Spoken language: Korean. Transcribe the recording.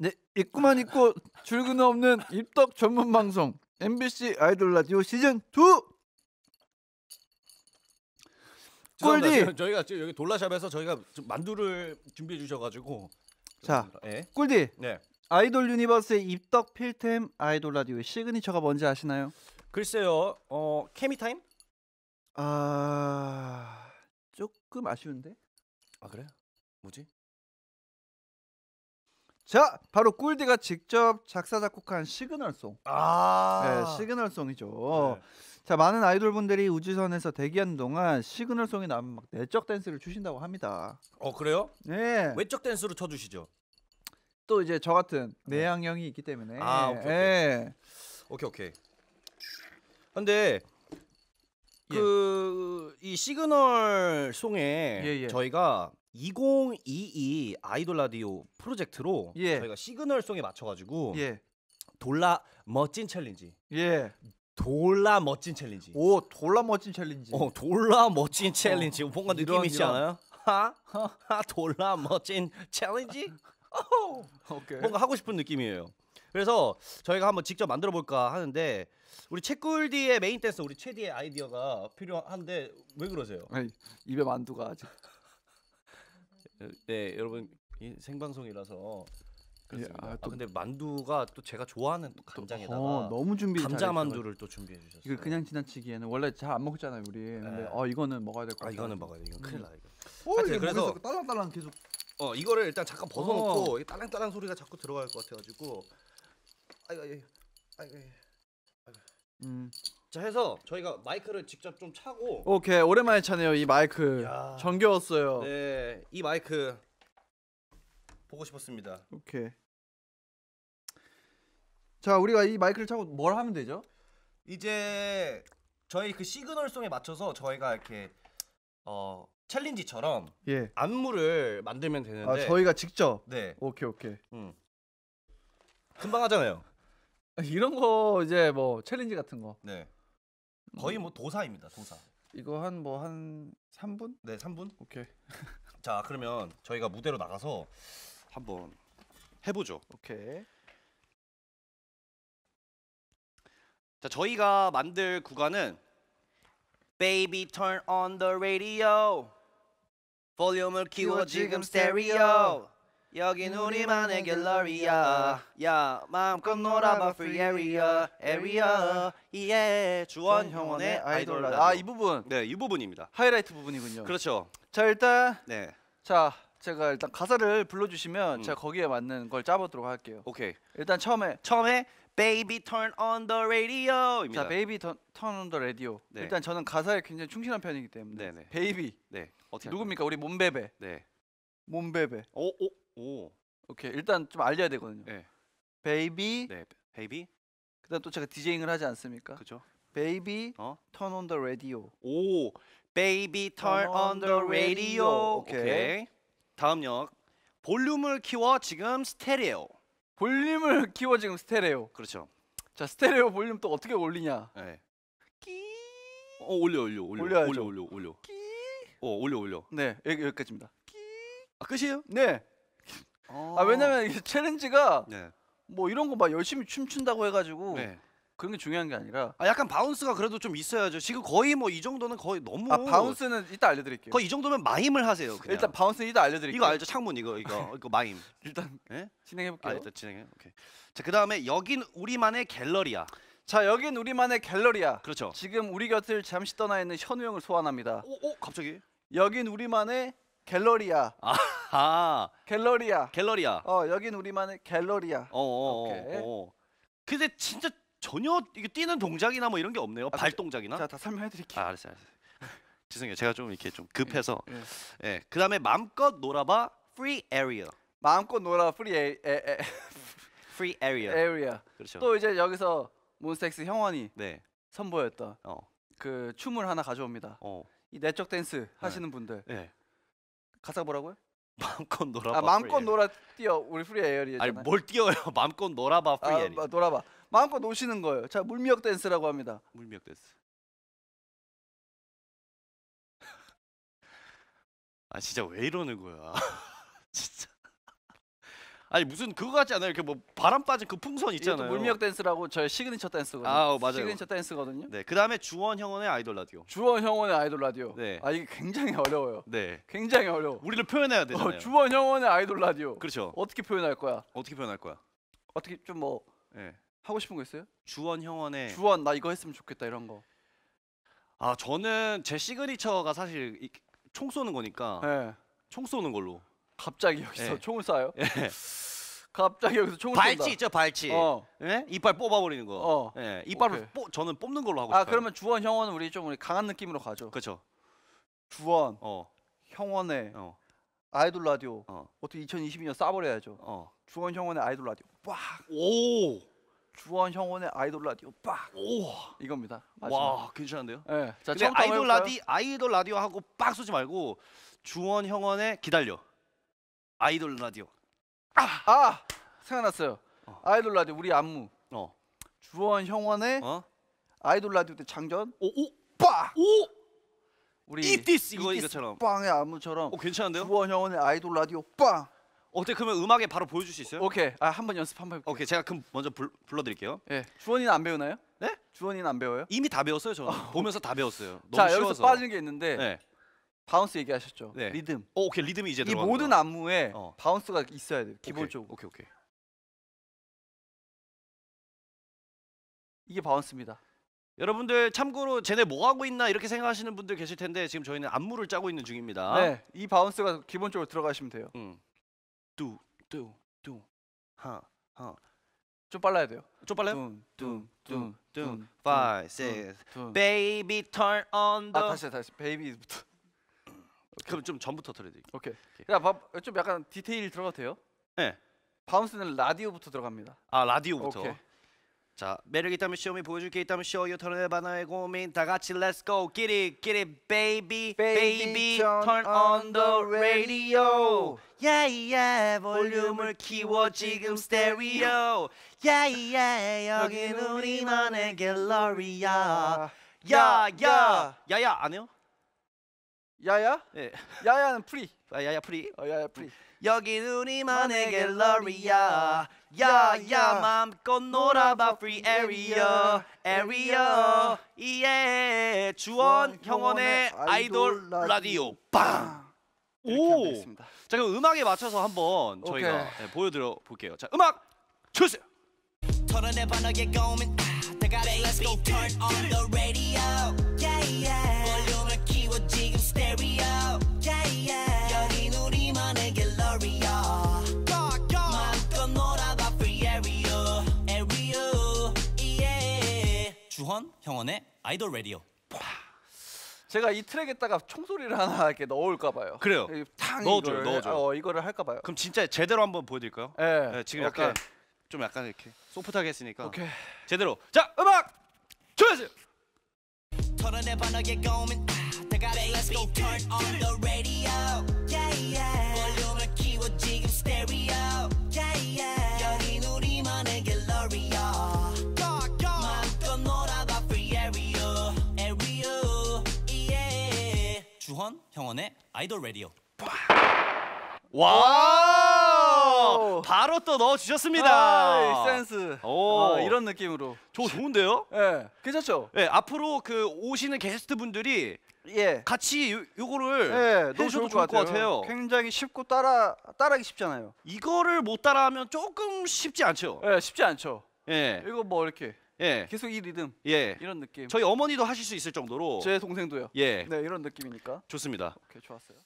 네, 입구만 있고 출근 없는 입덕 전문 방송 MBC 아이돌 라디오 시즌 2. 죄 꿀디. 저희가 지금 여기 돌라샵에서 저희가 만두를 준비해 주셔가지고 자, 예. 꿀디. 네. 아이돌 유니버스의 입덕 필템 아이돌 라디오 시그니처가 뭔지 아시나요? 글쎄요. 어 케미 타임? 아 조금 아쉬운데. 아 그래? 뭐지? 자, 바로 꿀디가 직접 작사 작곡한 시그널송. 아, 네, 시그널송이죠. 네. 자, 많은 아이돌 분들이 우주선에서 대기하는 동안 시그널송이 나면 막 내적 댄스를 추신다고 합니다. 어, 그래요? 네. 외적 댄스로 쳐주시죠. 또 이제 저 같은 네. 내향형이 있기 때문에. 아, 오케이. 오케이, 네. 오케이, 오케이. 근데 그이 예. 그, 시그널 송에 예, 예. 저희가 2022 아이돌 라디오 프로젝트로 예. 저희가 시그널송에 맞춰가지고 예. 돌라 멋진 챌린지. 예. 돌라 멋진 챌린지. 오, 돌라 멋진 챌린지. 어, 돌라 멋진 어, 챌린지. 어, 뭔가 느낌 있지 않아요? 하? 하? 돌라 멋진 챌린지? 어. 오! 케이 뭔가 하고 싶은 느낌이에요. 그래서 저희가 한번 직접 만들어 볼까 하는데 우리 채꿀디의 메인 댄서 우리 최디의 아이디어가 필요한데 왜 그러세요? 아니, 입에 만두가 아직 어, 네 여러분 이 생방송이라서 그렇습니다. 예, 아, 아, 만두가 또 제가 좋아하는 또 간장에다가 어, 너무 준비 감자 만두를 또 준비해 주셨어요. 이걸 그냥 지나치기에는 원래 잘 안 먹잖아요 우리. 네. 근데 네. 어 이거는 먹어야 될것 아, 같아요. 이거는 먹어야 돼. 이건 음. 큰일 나 이거. 어, 사실 이게 그래서- 딸랑딸랑 계속 어 이거를 일단 잠깐 벗어놓고 어. 이 딸랑딸랑 소리가 자꾸 들어갈 것같아가지고 아이고 아이고 아이고, 아이고. 음. 자 해서 저희가 마이크를 직접 좀 차고 오케이 오랜만에 차네요 이 마이크 야. 정겨웠어요 네이 마이크 보고 싶었습니다 오케이 자 우리가 이 마이크를 차고 뭘 하면 되죠? 이제 저희 그 시그널송에 맞춰서 저희가 이렇게 어 챌린지처럼 예. 안무를 만들면 되는데 아, 저희가 직접 네 오케이 오케이 음. 금방 하잖아요 이런 거 이제 뭐 챌린지 같은 거 네. 거의 음. 뭐 도사입니다. 도사. 이거 한 뭐한 3분? 뭐 네, 3분. 오케이. 자, 그러면 저희가 무대로 나가서 한번 해보죠. 오케이. 자, 저희가 만들 구간은 Baby turn on the radio. 볼륨을 키워 지금 스테레오. 여긴 우리만의 갤러리야 야 마음껏 놀아봐 free area area y 주원형원의 아이돌 라디오 아이 부분 네 이 부분입니다 하이라이트 부분이군요 그렇죠 자 일단 네 자 제가 일단 가사를 불러주시면 음. 제가 거기에 맞는 걸 짜보도록 할게요 오케이 일단 처음에 처음에 Baby Turn on the Radio입니다. 자, Baby Turn, turn on the Radio. 네. 일단 저는 가사에 굉장히 충실한 편이기 때문에. 네네. 네. Baby. 네. 어떻게 누굽니까? 우리 몸베베. 네. 몸베베. 오, 오. 오. 오케이 일단 좀 알려야 되거든요. 예. 네. 베이비. 네. 베이비. 그다음 또 제가 디제잉을 하지 않습니까? 그죠. 베이비. 어. Turn on the radio. 오. 베이비 turn on the radio. 오케이. 오케이. 다음 역. 볼륨을 키워 지금 스테레오. 볼륨을 키워 지금 스테레오. 그렇죠. 자 스테레오 볼륨 또 어떻게 올리냐? 네. 끼. 어 올려 올려 올려 올려야죠. 올려 올려 올려. 끼. 어 올려 올려. 네 여기, 여기까지입니다. 끼. 아 끝이에요? 네. 아 왜냐면 이게 챌린지가 네. 뭐 이런 거 막 열심히 춤춘다고 해가지고 네. 그런 게 중요한 게 아니라 아 약간 바운스가 그래도 좀 있어야죠. 지금 거의 뭐 이 정도는 거의 너무 아 바운스는 이따 알려드릴게요. 거의 이 정도면 마임을 하세요. 그냥. 일단 바운스는 이따 알려드릴게요. 이거 알죠? 창문 이거 이거 이거 마임. 일단 예? 진행해볼게요. 아, 일단 진행해. 오케이. 자 그다음에 여긴 우리만의 갤러리야. 자 여긴 우리만의 갤러리야. 그렇죠. 지금 우리 곁을 잠시 떠나 있는 현우 형을 소환합니다. 오, 오 갑자기? 여긴 우리만의 갤러리아. 아, 아. 갤러리아. 갤러리아. 어, 여긴 우리만의 갤러리아. 어, 어, 어, 어, 근데 진짜 전혀 이게 뛰는 동작이나 뭐 이런 게 없네요. 아, 발 그 동작이나. 제다 설명해 드릴게요. 아, 알았어요. 알았어요. 죄송해요. 제가 좀 이렇게 좀 급해서. 예. 예. 예. 그다음에 마음껏 놀아봐. free a 마음껏 놀아. f r 에, 에, 에. free a r e 그렇죠. 또 이제 여기서 몬스텍스 형원이 네. 선보였던 어. 그 춤을 하나 가져옵니다. 어. 이 내적 댄스 네. 하시는 분들. 네. 가사 뭐라고요? 마음껏 놀아아 마음껏 놀아 뛰어 우리 프리 에어리잖아요. 아니 뭘 뛰어요? 마음껏 놀아봐 프리 에어리. 아, 놀아봐. 마음껏 노시는 거예요. 자 물미역 댄스라고 합니다. 물미역 댄스. 아 진짜 왜 이러는 거야? 아니 무슨 그거 같지 않아요? 이렇게 뭐 바람 빠진 그 풍선 있잖아요. 물미역 댄스라고 저희 시그니처 댄스거든요. 아, 어, 맞아요. 시그니처 댄스거든요. 네. 그다음에 주원 형원의 아이돌 라디오. 주원 형원의 아이돌 라디오. 네. 아 이게 굉장히 어려워요. 네. 굉장히 어려워. 우리를 표현해야 되잖아요. 어, 주원 형원의 아이돌 라디오. 그렇죠. 어떻게 표현할 거야? 어떻게 표현할 거야? 어떻게 좀뭐 네. 하고 싶은 거 있어요? 주원 형원의 주원 나 이거 했으면 좋겠다 이런 거. 아 저는 제 시그니처가 사실 총 쏘는 거니까. 네. 총 쏘는 걸로. 갑자기 여기서 예. 총을 쏴요? 예. 갑자기 여기서 총을 발치 있죠 발치 어. 예? 이빨 뽑아버리는 거 어. 예. 이빨을 뽑, 저는 뽑는 걸로 하고 아, 싶어요 그러면 주원 형원은 우리 좀 우리 강한 느낌으로 가죠 그렇죠 주원 어. 형원의 어. 아이돌 라디오 어. 어떻게 2022년 싸버려야죠 어. 주원 형원의 아이돌 라디오 빡오 주원 형원의 아이돌 라디오 빡오 이겁니다 마지막. 와 괜찮은데요? 네. 자, 근데 아이돌 라디 아이돌 라디오 하고 빡 쏘지 말고 주원 형원의 기다려 아이돌 라디오. 아, 아 생각났어요. 어. 아이돌 라디오 우리 안무. 어. 주원 형원의 어? 아이돌 라디오 때 장전. 오오 빠. 오. 우리 이디스 이거 이거처럼. 빵의 안무처럼. 오 괜찮은데요? 주원 형원의 아이돌 라디오 빵. 어때 그러면 음악에 바로 보여줄 수 있어요? 오케이. 아 한 번 연습 한번 해볼게요. 오케이 제가 그럼 먼저 불, 불러드릴게요. 예. 주원이는 안 배우나요? 네? 주원이는 안 배워요? 이미 다 배웠어요 저는. 어. 보면서 다 배웠어요. 너무 자 쉬워서. 여기서 빠지는 게 있는데. 네. 바운스 얘기하셨죠. 네. 리듬. 오, 어, 오케이 리듬이 이제 이 들어가는 모든 거야. 안무에 어. 바운스가 있어야 돼요. 기본적으로. 오케이 오케이. 이게 바운스입니다. 여러분들 참고로 쟤네 뭐 하고 있나 이렇게 생각하시는 분들 계실 텐데 지금 저희는 안무를 짜고 있는 중입니다. 네, 이 바운스가 기본적으로 들어가시면 돼요. 뚜, 뚜, 뚜, 하, 하. 좀 빨라야 돼요. 좀 빨라요? 둠둠둠둠 5 6 baby turn on 아, the 아 다시 다시 baby부터 그럼 좀 전부터 틀어드릴게요. 오케이. 야, 바, 좀 약간 디테일 들어가도 돼요? 네. 바운스는 라디오부터 들어갑니다. 아 라디오부터. 오케이. 자 매력 있다면 쇼미 보여줄 게 있다면 쇼요 털어내 바나의 고민 다 같이 Let's go get it get it baby baby, baby turn, on the radio yeah yeah 볼륨을 키워 지금 스테레오 yeah yeah 여긴 우리만의 갤러리야 야야 야야 안 해요? 야야? 예. 야야는 프리. 아, 야야 프리. 어, 야야 프리. 여기 우리만의 갤러리야. 야야 마껏 놀아봐 free area 예 주원 경원의 아이돌 라디오 빵. 오. 자 그럼 음악에 맞춰서 한번 저희가 네, 예, 보여드려 볼게요. 자 음악 주세요. 털어내 번호의 고민. 아, let's go turn on the radio. Yeah yeah. 우리만의 아 형원의 아이돌 라디오 제가 이 트랙에다가 총소리를 하나 이렇게 넣을까 봐요. 그래요. 탕 넣어줘요, 이거 넣어줘요. 어, 이거를 할까 봐요. 그럼 진짜 제대로 한번 보여드릴까요? 네. 네 지금 오케이. 약간 좀 약간 이렇게 소프트하게 했으니까. 오케이. 제대로. 자 음악 주세요. got it, let's go turn on the radio Yeah yeah 볼륨을 키워 지금 스테레오 Yeah yeah 여긴 우리만의 갤러리야 마음껏 놀아봐 free area area Yeah 주헌 형원의 아이돌 라디오 와! 어. 바로 또 넣어주셨습니다. 아, 센스. 오. 아, 이런 느낌으로. 저 좋은데요? 예, 네, 괜찮죠? 예, 네, 앞으로 그 오시는 게스트분들이 예. 같이 요, 요거를 예, 해줘도 좋을 것, 같아요. 같아요. 굉장히 쉽고 따라 따라하기 쉽잖아요. 이거를 못 따라하면 조금 쉽지 않죠. 예, 쉽지 않죠. 예. 이거 뭐 이렇게 예. 계속 이 리듬. 예. 이런 느낌. 저희 어머니도 하실 수 있을 정도로. 제 동생도요. 예. 네, 이런 느낌이니까. 좋습니다. 오케이, 좋았어요.